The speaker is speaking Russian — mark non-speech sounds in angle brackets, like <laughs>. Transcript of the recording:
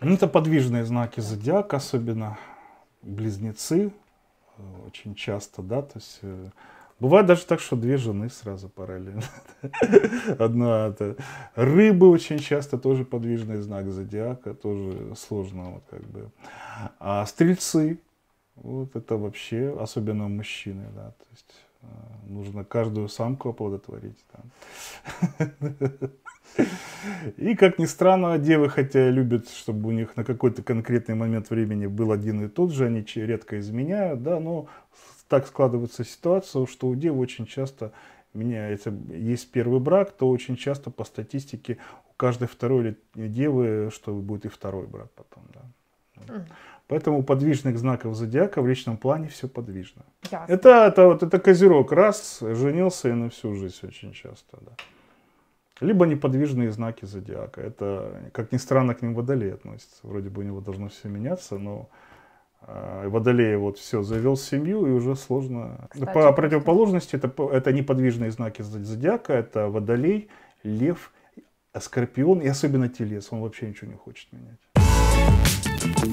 Это подвижные знаки зодиака, особенно близнецы, э, очень часто, да, то есть э, Бывает даже так, что две жены сразу параллельно. <laughs> Одна это рыбы очень часто тоже подвижный знак зодиака, тоже сложно вот как бы. А стрельцы, вот это вообще, особенно мужчины, да, то есть Э, нужно каждую самку оплодотворить. <laughs> И, как ни странно, девы, хотя любят, чтобы у них на какой-то конкретный момент времени был один и тот же, они редко изменяют, да, но так складывается ситуация, что у дев очень часто меняется. Есть первый брак, то очень часто по статистике у каждой второй девы, что будет и второй брак потом. Поэтому у подвижных знаков зодиака в личном плане все подвижно. Это, это, вот, это козерог. Раз, женился и на всю жизнь очень часто. Да. Либо неподвижные знаки зодиака. Это, как ни странно, к ним водолей относится. Вроде бы у него должно все меняться, но э, а, водолей вот все, завел семью и уже сложно. Кстати, По противоположности это, это неподвижные знаки зодиака. Это водолей, лев, скорпион и особенно телец. Он вообще ничего не хочет менять.